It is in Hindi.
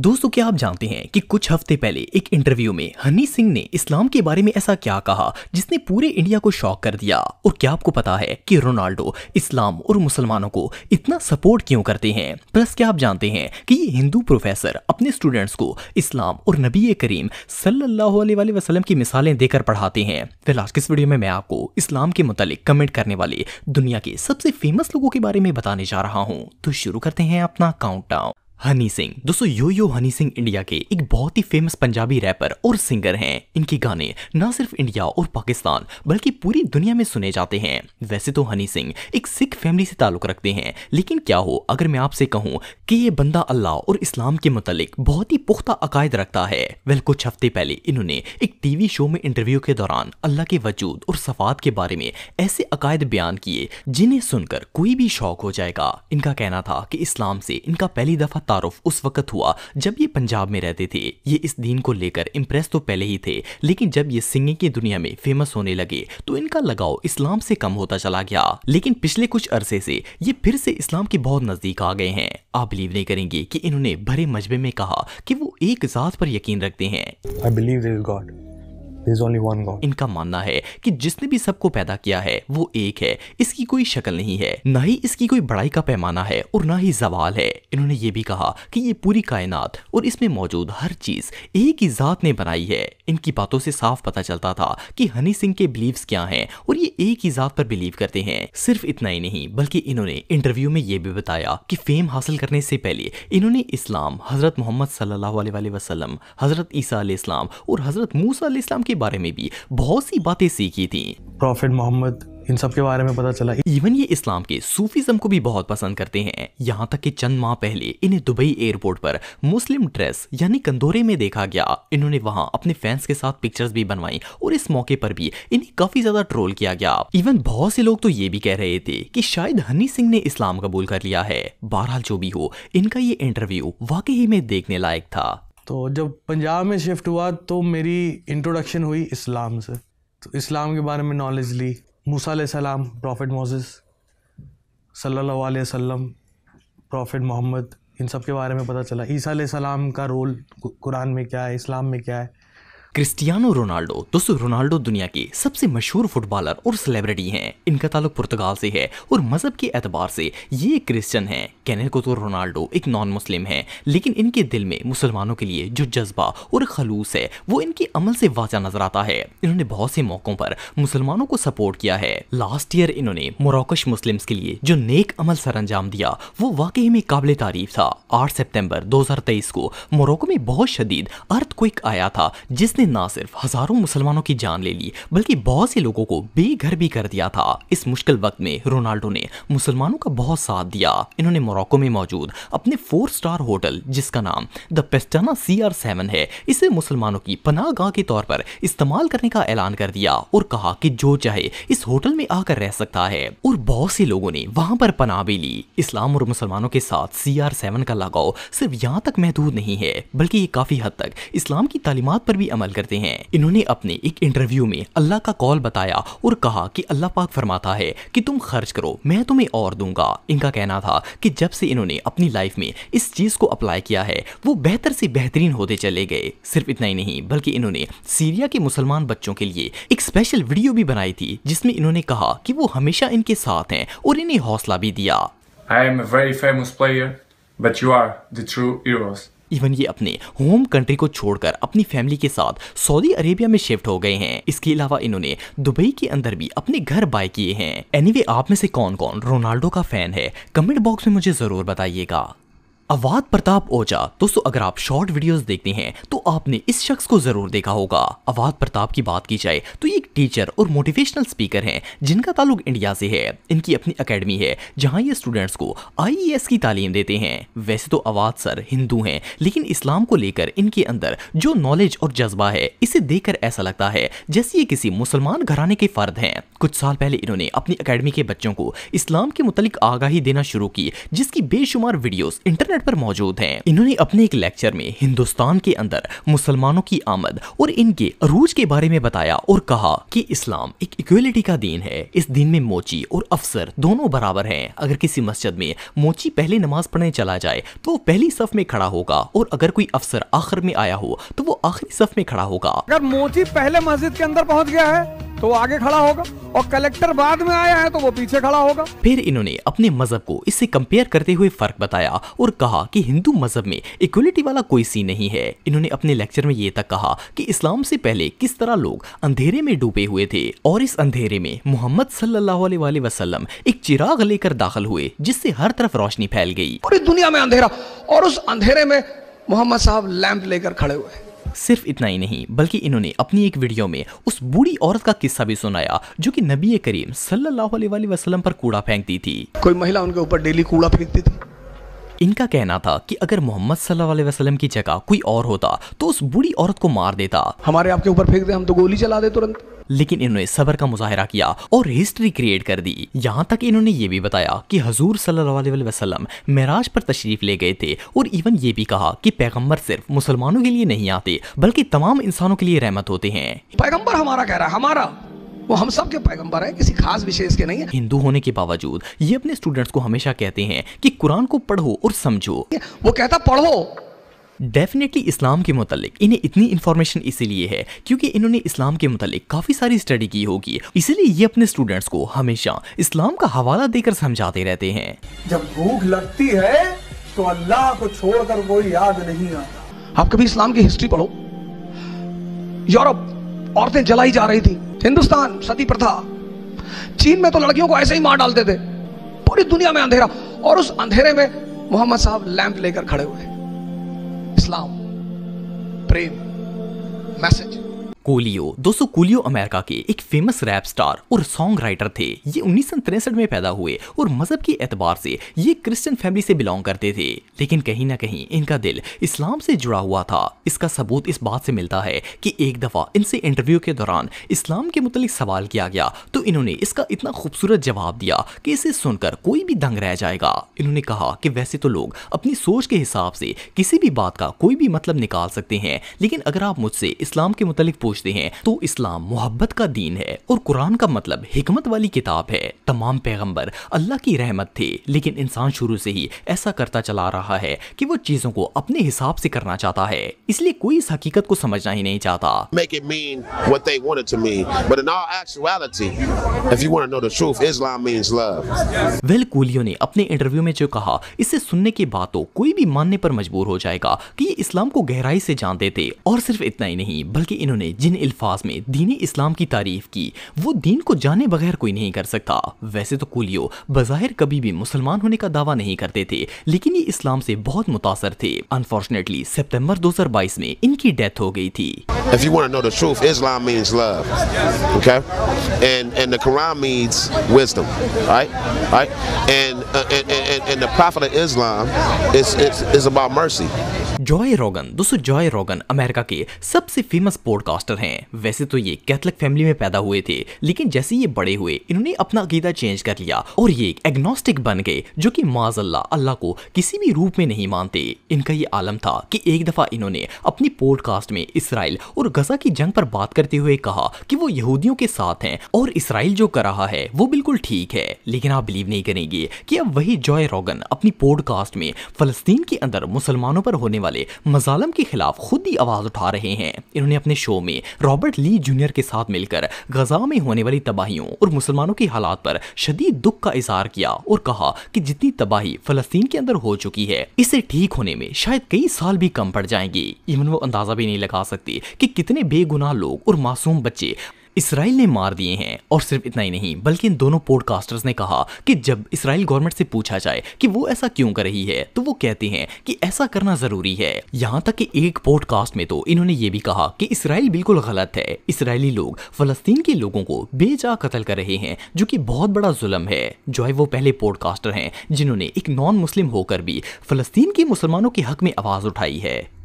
दोस्तों क्या आप जानते हैं कि कुछ हफ्ते पहले एक इंटरव्यू में हनी सिंह ने इस्लाम के बारे में ऐसा क्या कहा जिसने पूरे इंडिया को शॉक कर दिया और क्या आपको पता है कि रोनाल्डो इस्लाम और मुसलमानों को इतना सपोर्ट क्यों करते हैं प्लस क्या आप जानते हैं कि ये हिंदू प्रोफेसर अपने स्टूडेंट्स को इस्लाम और नबी करीम सल्लल्लाहु की मिसालें देकर पढ़ाते हैं फिलहाल इस वीडियो में मैं आपको इस्लाम के मुतालिक कमेंट करने वाले दुनिया के सबसे फेमस लोगों के बारे में बताने जा रहा हूँ तो शुरू करते हैं अपना काउंट डाउन हनी सिंह दोस्तों यो यो हनी सिंह इंडिया के एक बहुत ही फेमस पंजाबी रैपर और सिंगर हैं इनके गाने न सिर्फ इंडिया और पाकिस्तान बल्कि पूरी दुनिया में सुने जाते हैं वैसे तो हनी सिंह एक सिख फैमिली से ताल्लुक रखते हैं लेकिन क्या हो अगर मैं आपसे कहूं कि ये बंदा अल्लाह और इस्लाम के मुतालिक बहुत ही पुख्ता अकायद रखता है वह कुछ हफ्ते पहले इन्होंने एक टीवी शो में इंटरव्यू के दौरान अल्लाह के वजूद और सफात के बारे में ऐसे अकायद बयान किए जिन्हें सुनकर कोई भी शौक हो जाएगा इनका कहना था कि इस्लाम से इनका पहली दफा तारुफ उस वक्त हुआ जब ये पंजाब में रहते थे ये इस दिन को लेकर इम्प्रेस तो पहले ही थे लेकिन जब ये सिंगिंग की दुनिया में फेमस होने लगे तो इनका लगाव इस्लाम से कम होता चला गया लेकिन पिछले कुछ अरसे से ये फिर से इस्लाम के बहुत नजदीक आ गए हैं आप बिलीव नहीं करेंगे कि इन्होंने भरे मजबे में कहा कि वो एक जात पर यकीन रखते हैं इनका मानना है कि जिसने भी सबको पैदा किया है वो एक है इसकी कोई शक्ल नहीं है न ही इसकी कोई बड़ाई का पैमाना है और ना ही जवाल है इन्होंने ये भी कहा कि ये पूरी कायनात और इसमें मौजूद हर चीज एक ही जात ने बनाई है इनकी बातों से साफ पता चलता था कि हनी सिंह के बिलीव क्या है और ये एक ही जात पर बिलीव करते हैं सिर्फ इतना ही नहीं बल्कि इन्होंने इंटरव्यू में ये भी बताया कि फेम हासिल करने से पहले इन्होंने इस्लाम हजरत मोहम्मद सल्लल्लाहु हजरत ईसा इस्लाम और हजरत मूसा इस्लाम के के बारे में भी बहुत सी बातें सीखी थी प्रॉफिट मोहम्मद इन सब के बारे में पता चला इवन ये इस्लाम के सूफीज्म को भी बहुत पसंद करते हैं यहाँ तक कि चंद माह पहले इन्हें दुबई एयरपोर्ट पर मुस्लिम ड्रेस यानी कंदोरे में देखा गया इन्होंने वहाँ अपने फैंस के साथ पिक्चर्स भी बनवाई और इस मौके पर भी इन्हें काफी ज्यादा ट्रोल किया गया इवन बहुत से लोग तो ये भी कह रहे थे की शायद हनी सिंह ने इस्लाम कबूल कर लिया है बहरहाल जो भी हो इनका ये इंटरव्यू वाकई में देखने लायक था तो जब पंजाब में शिफ्ट हुआ तो मेरी इंट्रोडक्शन हुई इस्लाम से तो इस्लाम के बारे में नॉलेज ली मूसा सलाम प्रॉफिट मोजिस सल्लल्लाहु अलैहि वसल्लम प्रॉफिट मोहम्मद इन सब के बारे में पता चला ईसा सलाम का रोल कुरान में क्या है इस्लाम में क्या है क्रिस्टियानो रोनाल्डो दोस्तों रोनाल्डो दुनिया के सबसे मशहूर फुटबॉलर और सेलिब्रिटी हैं इनका ताल्लुक पुर्तगाल से है और मजहब के एतबार से ये क्रिश्चियन हैं कहने को तो रोनाल्डो एक नॉन मुस्लिम है लेकिन इनके दिल में मुसलमानों के लिए जो जज्बा और खलूस है वो इनके अमल से वाजा नजर आता है इन्होंने बहुत से मौकों पर मुसलमानों को सपोर्ट किया है लास्ट ईयर इन्होंने मोरकश मुस्लिम के लिए जो नेक अमल सर अंजाम दिया वो वाकई में काबिल तारीफ था आठ हजार तेईस को मोरक्को में बहुत शदीद अर्थ आया था जिसने उसने ना सिर्फ हजारों मुसलमानों की जान ले ली बल्कि बहुत से लोगों को बेघर भी कर दिया था इस मुश्किल वक्त में रोनाल्डो ने मुसलमानों का बहुत साथ दिया इन्होंने मोरक्को में मौजूद अपने फोर स्टार होटल जिसका नाम the Pestana C R seven है इसे मुसलमानों की पनाहगाह के तौर पर इस्तेमाल करने का ऐलान कर दिया और कहा कि जो चाहे इस होटल में आकर रह सकता है और बहुत से लोगों ने वहां पर पनाह भी ली इस्लाम और मुसलमानों के साथ सी आर सेवन का लगाव सिर्फ यहाँ तक महदूद नहीं है बल्कि ये काफी हद तक इस्लाम की तालीमत पर भी अमल बयान करते हैं इन्होंने अपने एक इंटरव्यू में अल्लाह का कॉल बताया और कहा कि अल्लाह पाक फरमाता है कि तुम खर्च करो मैं तुम्हें और दूंगा इनका कहना था कि जब से इन्होंने अपनी लाइफ में इस चीज को अप्लाई किया है वो बेहतर से बेहतरीन होते चले गए सिर्फ इतना ही नहीं बल्कि इन्होंने सीरिया के मुसलमान बच्चों के लिए एक स्पेशल वीडियो भी बनाई थी जिसमें इन्होंने कहा कि वो हमेशा इनके साथ हैं और इन्हें हौसला भी दिया I am a very famous player, but you are the true heroes. Even ये अपने होम कंट्री को छोड़कर अपनी फैमिली के साथ सऊदी अरेबिया में शिफ्ट हो गए हैं इसके अलावा इन्होंने दुबई के अंदर भी अपने घर बाय किए हैं एनीवे anyway, आप में से कौन कौन रोनाल्डो का फैन है कमेंट बॉक्स में मुझे जरूर बताइएगा अवाद प्रताप ओझा दोस्तों अगर आप शॉर्ट वीडियोस देखते हैं तो आपने इस शख्स को जरूर देखा होगा अवाद प्रताप की बात की जाए तो ये एक टीचर और मोटिवेशनल स्पीकर हैं जिनका ताल्लुक इंडिया से है इनकी अपनी एकेडमी है जहां ये स्टूडेंट्स को आईएएस e की तालीम देते हैं वैसे तो अवाद सर हिंदू हैं लेकिन इस्लाम को लेकर इनके अंदर जो नॉलेज और जज्बा है इसे कर ऐसा लगता है जैसे ये किसी मुसलमान घराने के फर्द हैं कुछ साल पहले इन्होंने अपनी अकेडमी के बच्चों को इस्लाम के मुतलिक आगाही देना शुरू की जिसकी बेशुमार वीडियोज इंटरनेट कॉन्सर्ट पर मौजूद हैं इन्होंने अपने एक लेक्चर में हिंदुस्तान के अंदर मुसलमानों की आमद और इनके अरूज के बारे में बताया और कहा कि इस्लाम एक इक्वलिटी का दीन है इस दिन में मोची और अफसर दोनों बराबर हैं अगर किसी मस्जिद में मोची पहले नमाज पढ़ने चला जाए तो वो पहली सफ में खड़ा होगा और अगर कोई अफसर आखिर में आया हो तो वो आखिरी सफ में खड़ा होगा अगर मोची पहले मस्जिद के अंदर पहुँच गया है तो वो आगे खड़ा होगा और कलेक्टर बाद में आया है तो वो पीछे खड़ा होगा फिर इन्होंने अपने मजहब को इससे कंपेयर करते हुए फर्क बताया और कहा कि हिंदू मजहब में इक्वलिटी वाला कोई सीन नहीं है इन्होंने अपने लेक्चर में ये तक कहा कि इस्लाम से पहले किस तरह लोग अंधेरे में डूबे हुए थे और इस अंधेरे में मोहम्मद सल्लाम एक चिराग लेकर दाखिल हुए जिससे हर तरफ रोशनी फैल गई पूरी दुनिया में अंधेरा और उस अंधेरे में मोहम्मद साहब लैंप लेकर खड़े हुए सिर्फ इतना ही नहीं बल्कि इन्होंने अपनी एक वीडियो में उस बूढ़ी औरत का किस्सा भी सुनाया जो कि नबी करीम सल्लल्लाहु अलैहि वसल्लम पर कूड़ा फेंकती थी कोई महिला उनके ऊपर डेली कूड़ा फेंकती थी इनका कहना था कि अगर मोहम्मद सल्लल्लाहु अलैहि वसल्लम की जगह कोई और होता तो उस बूढ़ी औरत को मार देता हमारे आपके ऊपर फेंक दे हम तो गोली चला दे तुरंत लेकिन इन्होंने सबर का मुजाहरा किया और हिस्ट्री क्रिएट कर दी यहाँ तक इन्होंने ये भी बताया कि हजूर सल्लाम मेराज पर तशरीफ ले गए थे और इवन ये भी कहा कि पैगम्बर सिर्फ मुसलमानों के लिए नहीं आते बल्कि तमाम इंसानों के लिए रहमत होते हैं पैगम्बर हमारा कह रहा है हमारा वो हम सब के पैगंबर है किसी खास विशेष के नहीं है हिंदू होने के बावजूद ये अपने स्टूडेंट्स को हमेशा कहते हैं कि कुरान को पढ़ो और समझो वो कहता पढ़ो डेफिनेटली इस्लाम के मुतालिक इन्हें इतनी इन्फॉर्मेशन इसीलिए है क्योंकि इन्होंने इस्लाम के मुतालिक काफ़ी सारी स्टडी की होगी इसीलिए ये अपने स्टूडेंट्स को हमेशा इस्लाम का हवाला देकर समझाते रहते हैं जब भूख लगती है तो अल्लाह को छोड़कर कोई याद नहीं आता आप कभी इस्लाम की हिस्ट्री पढ़ो यूरोप औरतें जलाई जा रही थी हिंदुस्तान सती प्रथा चीन में तो लड़कियों को ऐसे ही मार डालते थे पूरी दुनिया में अंधेरा और उस अंधेरे में मोहम्मद साहब लैंप लेकर खड़े हुए इस्लाम प्रेम मैसेज कोलियो दोस्तों कोलियो अमेरिका के एक फेमस रैप स्टार और सॉन्ग राइटर थे ये उन्नीस में पैदा हुए और मजहब के एतबार से ये क्रिश्चियन फैमिली से बिलोंग करते थे लेकिन कहीं ना कहीं इनका दिल इस्लाम से जुड़ा हुआ था इसका सबूत इस बात से मिलता है कि एक दफा इनसे इंटरव्यू के दौरान इस्लाम के मुतलिक सवाल किया गया तो इन्होंने इसका इतना खूबसूरत जवाब दिया कि इसे सुनकर कोई भी दंग रह जाएगा इन्होंने कहा कि वैसे तो लोग अपनी सोच के हिसाब से किसी भी बात का कोई भी मतलब निकाल सकते हैं लेकिन अगर आप मुझसे इस्लाम के मुतालिक सोचते हैं तो इस्लाम मोहब्बत का दीन है और कुरान का मतलब हिकमत वाली किताब है तमाम पैगम्बर अल्लाह की रहमत थे लेकिन इंसान शुरू से ही ऐसा करता चला रहा है कि वो चीजों को अपने हिसाब से करना चाहता है इसलिए कोई इस हकीकत को समझना ही नहीं चाहता वेल कोलियो ने अपने इंटरव्यू में जो कहा इसे सुनने के बाद तो कोई भी मानने पर मजबूर हो जाएगा कि ये इस्लाम को गहराई से जानते थे और सिर्फ इतना ही नहीं बल्कि इन्होंने जिन अल्फाज में दीन इस्लाम की तारीफ की वो दीन को जाने बगैर कोई नहीं कर सकता वैसे तो कुलियो बज़ाहिर कभी भी मुसलमान होने का दावा नहीं करते थे लेकिन ये इस्लाम से बहुत मुतासर थे अनफॉर्चुनेटली सितंबर 2022 में इनकी डेथ हो गई थी if you want to know the truth, Islam means love. Okay? And and the Quran means wisdom. Right? Right? And uh, and, and, and, the Prophet of Islam is, is, is about mercy. Joe Rogan दोस्तों जॉय रोगन अमेरिका के सबसे फेमस पॉडकास्टर हैं वैसे तो ये कैथलिक फैमिली में पैदा हुए थे लेकिन जैसे ये बड़े हुए इन्होंने अपना अकीदा चेंज कर लिया और ये एक एग्नोस्टिक बन गए जो कि माजल्ला अल्लाह को किसी भी रूप में नहीं मानते इनका ये आलम था कि एक दफ़ा इन्होंने अपनी पॉडकास्ट में इसराइल और गजा की जंग पर बात करते हुए कहा कि वो यहूदियों के साथ हैं और इसराइल जो कर रहा है वो बिल्कुल ठीक है लेकिन आप बिलीव नहीं करेंगे कि अब वही जॉय रोगन अपनी पॉडकास्ट में फलस्तीन के अंदर मुसलमानों पर होने वाले मजालम के खिलाफ खुद ही आवाज उठा रहे हैं इन्होंने अपने शो में रॉबर्ट ली जूनियर के साथ मिलकर गजा में होने वाली तबाहियों और मुसलमानों की हालात पर शदीद दुख का इजहार किया और कहा कि जितनी तबाही फलस्तीन के अंदर हो चुकी है इसे ठीक होने में शायद कई साल भी कम पड़ जाएंगे इवन वो अंदाजा भी नहीं लगा सकती कि कितने बेगुनाह लोग और मासूम बच्चे इसराइल ने मार दिए हैं और सिर्फ इतना ही नहीं बल्कि इन दोनों पॉडकास्टर्स ने कहा कि जब इसराइल गवर्नमेंट से पूछा जाए कि वो ऐसा क्यों कर रही है तो वो कहते हैं कि ऐसा करना जरूरी है यहाँ तक कि एक पॉडकास्ट में तो इन्होंने ये भी कहा कि इसराइल बिल्कुल गलत है इसराइली लोग फलस्तीन के लोगों को बेजा कत्ल कर रहे हैं जो की बहुत बड़ा जुलम है जो है वो पहले पॉडकास्टर है जिन्होंने एक नॉन मुस्लिम होकर भी फलस्तीन के मुसलमानों के हक में आवाज उठाई है